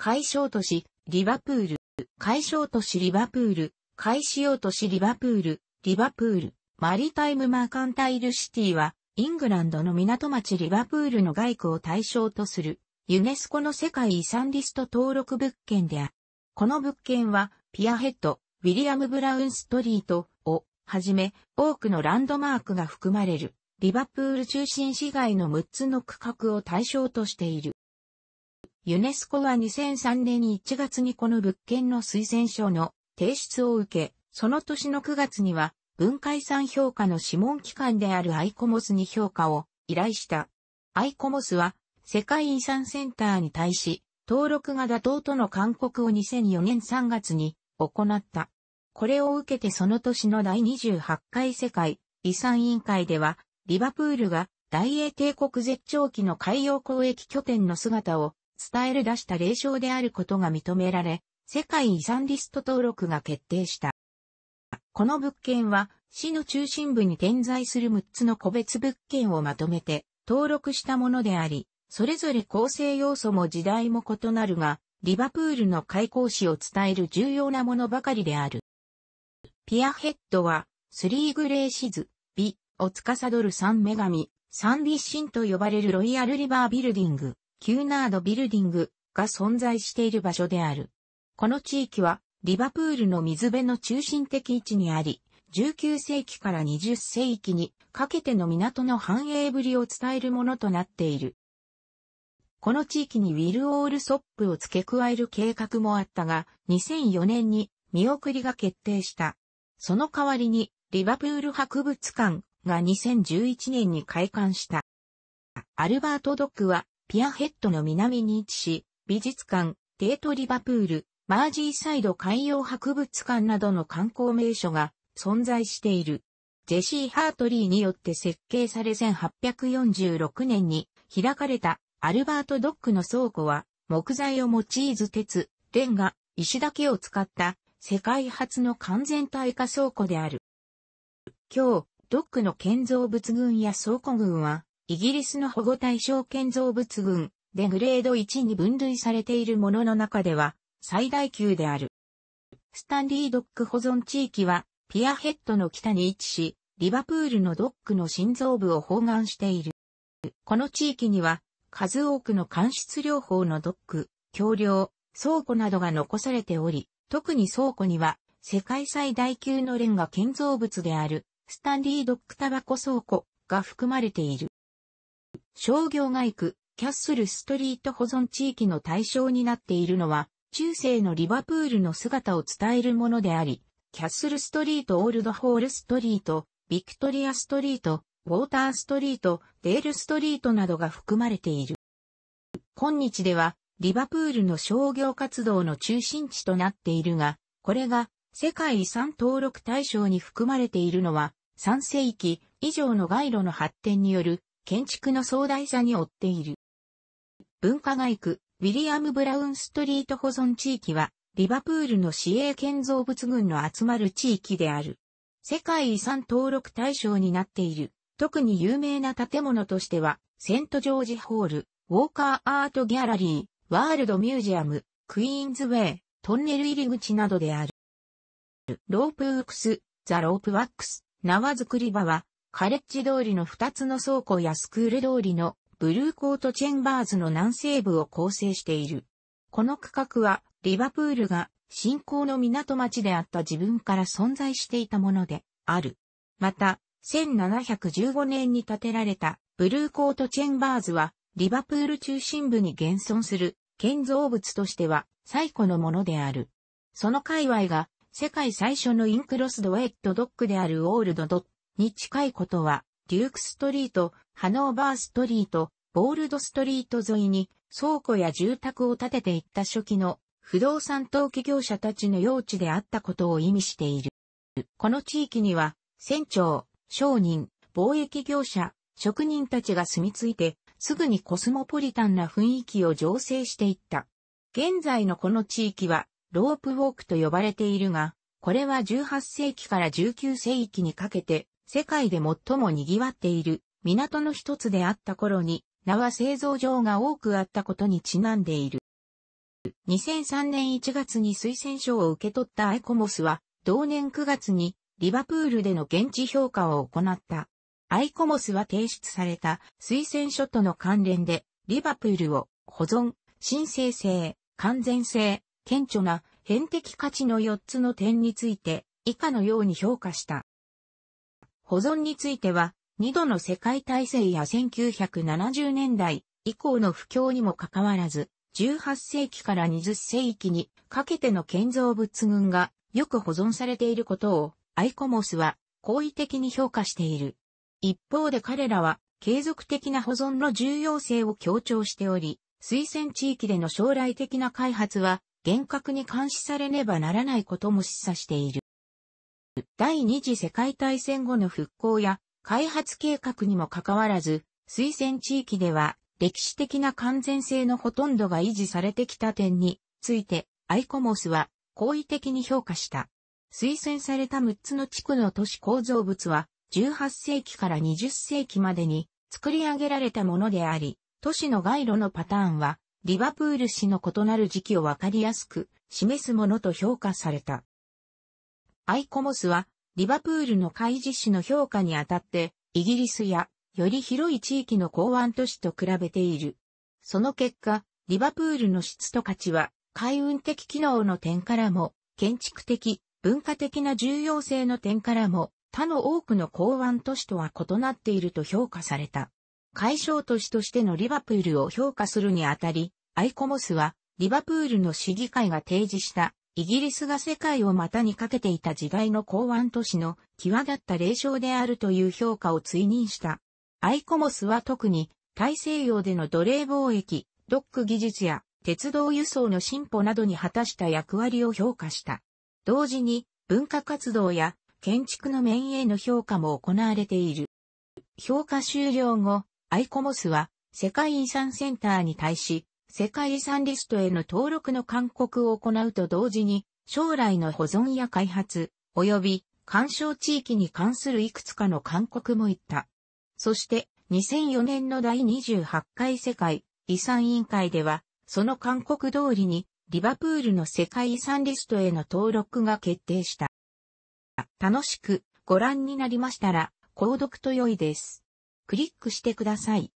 解消都市、リバプール、解消都市リバプール解消都市リバプール解消用都市リバプール、リバプール、マリタイムマーカンタイルシティは、イングランドの港町リバプールの外区を対象とする、ユネスコの世界遺産リスト登録物件である。この物件は、ピアヘッド、ウィリアム・ブラウンストリートをはじめ、多くのランドマークが含まれる、リバプール中心市街の6つの区画を対象としている。ユネスコは2003年1月にこの物件の推薦書の提出を受け、その年の9月には文化遺産評価の諮問機関であるアイコモスに評価を依頼した。アイコモスは世界遺産センターに対し登録が妥当との勧告を2004年3月に行った。これを受けてその年の第28回世界遺産委員会ではリバプールが大英帝国絶頂期の海洋交易拠点の姿を伝える出した霊障であることが認められ、世界遺産リスト登録が決定した。この物件は、市の中心部に点在する6つの個別物件をまとめて登録したものであり、それぞれ構成要素も時代も異なるが、リバプールの開港史を伝える重要なものばかりである。ピアヘッドは、スリーグレーシズ、美を司る三女神、三立神と呼ばれるロイヤルリバービルディング。キューナードビルディングが存在している場所である。この地域はリバプールの水辺の中心的位置にあり、19世紀から20世紀にかけての港の繁栄ぶりを伝えるものとなっている。この地域にウィル・オールソップを付け加える計画もあったが、2004年に見送りが決定した。その代わりに、リバプール博物館が2011年に開館した。アルバート・ドックはピアヘッドの南に位置し、美術館、デートリバプール、マージーサイド海洋博物館などの観光名所が存在している。ジェシー・ハートリーによって設計され1846年に開かれたアルバート・ドックの倉庫は木材を用いず鉄、レンガ、石だけを使った世界初の完全耐化倉庫である。今日、ドックの建造物群や倉庫群はイギリスの保護対象建造物群でグレード1に分類されているものの中では最大級である。スタンリードック保存地域はピアヘッドの北に位置し、リバプールのドックの心臓部を包含している。この地域には数多くの間質療法のドック、橋梁、倉庫などが残されており、特に倉庫には世界最大級のレンガ建造物であるスタンリードックタバコ倉庫が含まれている。商業街区、キャッスルストリート保存地域の対象になっているのは、中世のリバプールの姿を伝えるものであり、キャッスルストリート、オールドホールストリート、ビクトリアストリート、ウォーターストリート、デールストリートなどが含まれている。今日では、リバプールの商業活動の中心地となっているが、これが世界遺産登録対象に含まれているのは、3世紀以上の街路の発展による建築の壮大さに追っている。文化街区、ウィリアム・ブラウンストリート保存地域は、リバプールの市営建造物群の集まる地域である。世界遺産登録対象になっている。特に有名な建物としては、セントジョージホール、ウォーカーアートギャラリー、ワールドミュージアム、クイーンズウェイ、トンネル入り口などである。ロープウックス、ザ・ロープワックス、縄作り場は、カレッジ通りの2つの倉庫やスクール通りのブルーコートチェンバーズの南西部を構成している。この区画はリバプールが新興の港町であった自分から存在していたものである。また、1715年に建てられたブルーコートチェンバーズはリバプール中心部に現存する建造物としては最古のものである。その界隈が世界最初のインクロスドウェットドックであるオールドドッに近いことは、デュークストリート、ハノーバーストリート、ボールドストリート沿いに倉庫や住宅を建てていった初期の不動産登記業者たちの用地であったことを意味している。この地域には、船長、商人、貿易業者、職人たちが住み着いて、すぐにコスモポリタンな雰囲気を醸成していった。現在のこの地域は、ロープウォークと呼ばれているが、これは18世紀から19世紀にかけて、世界で最も賑わっている港の一つであった頃に、名は製造場が多くあったことにちなんでいる。2003年1月に推薦書を受け取ったアイコモスは、同年9月にリバプールでの現地評価を行った。アイコモスは提出された推薦書との関連で、リバプールを保存、申請性、完全性、顕著な変的価値の4つの点について、以下のように評価した。保存については、二度の世界大戦や1970年代以降の不況にもかかわらず、18世紀から20世紀にかけての建造物群がよく保存されていることをアイコモスは好意的に評価している。一方で彼らは継続的な保存の重要性を強調しており、推薦地域での将来的な開発は厳格に監視されねばならないことも示唆している。第二次世界大戦後の復興や開発計画にもかかわらず、推薦地域では歴史的な完全性のほとんどが維持されてきた点について、アイコモスは好意的に評価した。推薦された6つの地区の都市構造物は、18世紀から20世紀までに作り上げられたものであり、都市の街路のパターンは、リバプール市の異なる時期をわかりやすく示すものと評価された。アイコモスは、リバプールの開示市の評価にあたって、イギリスや、より広い地域の港湾都市と比べている。その結果、リバプールの質と価値は、海運的機能の点からも、建築的、文化的な重要性の点からも、他の多くの港湾都市とは異なっていると評価された。解消都市としてのリバプールを評価するにあたり、アイコモスは、リバプールの市議会が提示したイギリスが世界を股にかけていた時代の港湾都市の際立った霊障であるという評価を追認した。アイコモスは特に大西洋での奴隷貿易、ドック技術や鉄道輸送の進歩などに果たした役割を評価した。同時に文化活動や建築の面への評価も行われている。評価終了後、アイコモスは世界遺産センターに対し世界遺産リストへの登録の勧告を行うと同時に、将来の保存や開発、及び干渉地域に関するいくつかの勧告も言った。そして、2004年の第28回世界遺産委員会では、その勧告通りに、リバプールの世界遺産リストへの登録が決定した。楽しくご覧になりましたら、購読と良いです。クリックしてください。